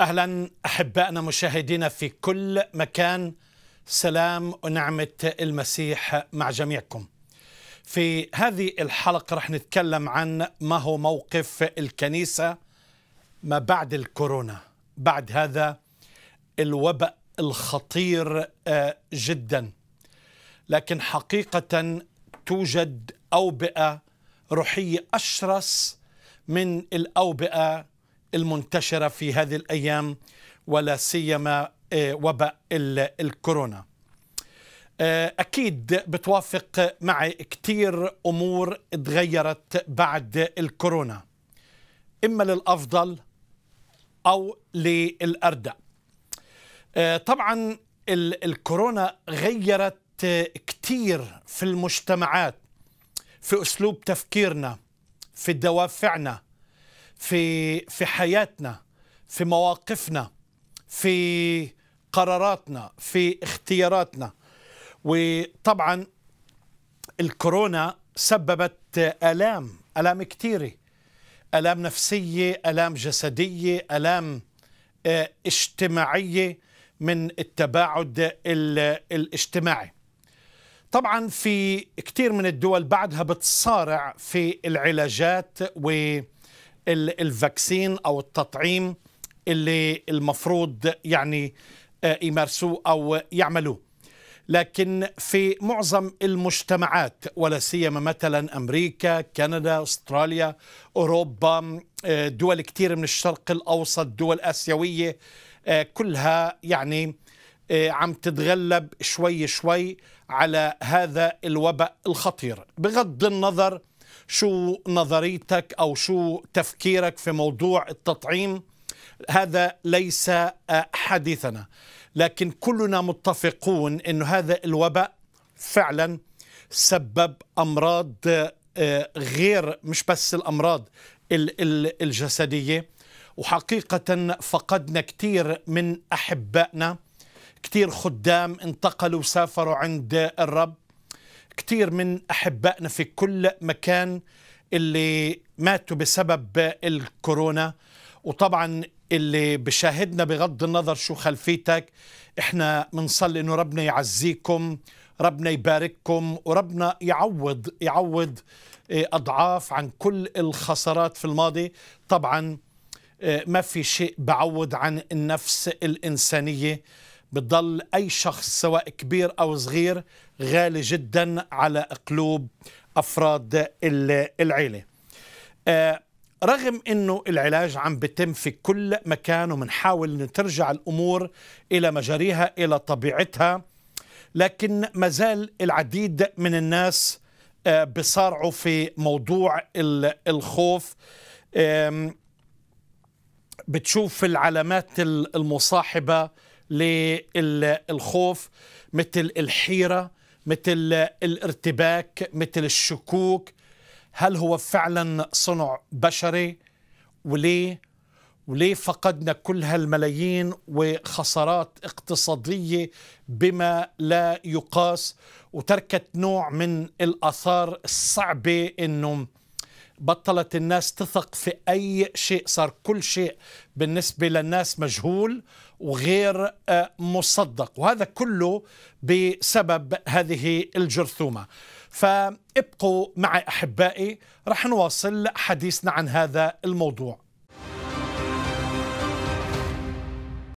اهلا احبائنا مشاهدينا في كل مكان سلام ونعمه المسيح مع جميعكم. في هذه الحلقه رح نتكلم عن ما هو موقف الكنيسه ما بعد الكورونا، بعد هذا الوباء الخطير آه، جدا. لكن حقيقه توجد اوبئه روحيه اشرس من الاوبئه المنتشرة في هذه الأيام ولا سيما آه، وباء الكورونا آه، أكيد بتوافق معي كثير أمور تغيرت بعد الكورونا إما للأفضل أو للأردى آه، طبعا الكورونا غيرت كثير في المجتمعات في أسلوب تفكيرنا في دوافعنا في في حياتنا في مواقفنا في قراراتنا في اختياراتنا وطبعا الكورونا سببت الام الام كثيره الام نفسيه الام جسديه الام آه، اجتماعيه من التباعد الاجتماعي طبعا في كثير من الدول بعدها بتصارع في العلاجات و الفاكسين او التطعيم اللي المفروض يعني آه، يمارسوه او يعملوه لكن في معظم المجتمعات ولا سيما مثلا امريكا، كندا، استراليا، اوروبا، آه، دول كثير من الشرق الاوسط، دول اسيويه آه، كلها يعني عم تتغلب شوي شوي على هذا الوباء الخطير بغض النظر شو نظريتك أو شو تفكيرك في موضوع التطعيم هذا ليس آه، حديثنا لكن كلنا متفقون أن هذا الوباء فعلا سبب أمراض آه، غير مش بس الأمراض الجسدية وحقيقة فقدنا كثير من أحبائنا كثير خدام انتقلوا وسافروا عند الرب كتير من أحبائنا في كل مكان اللي ماتوا بسبب الكورونا وطبعا اللي بشاهدنا بغض النظر شو خلفيتك احنا بنصلي انه ربنا يعزيكم ربنا يبارككم وربنا يعوض يعوض آه، اضعاف عن كل الخسارات في الماضي طبعا آه، ما في شيء بعوض عن النفس الانسانيه بتضل أي شخص سواء كبير أو صغير غالي جدا على قلوب أفراد العيلة آه، رغم أنه العلاج عم بتم في كل مكان ومنحاول ترجع الأمور إلى مجاريها إلى طبيعتها لكن مازال العديد من الناس آه، بصارعوا في موضوع الخوف بتشوف العلامات المصاحبة للخوف مثل الحيرة مثل الارتباك مثل الشكوك هل هو فعلا صنع بشري وليه وليه فقدنا كل هالملايين وخسارات اقتصادية بما لا يقاس وتركت نوع من الأثار الصعبة أنه بطلت الناس تثق في أي شيء صار كل شيء بالنسبة للناس مجهول وغير آه، مصدق وهذا كله بسبب هذه الجرثومة فابقوا معي أحبائي رح نواصل حديثنا عن هذا الموضوع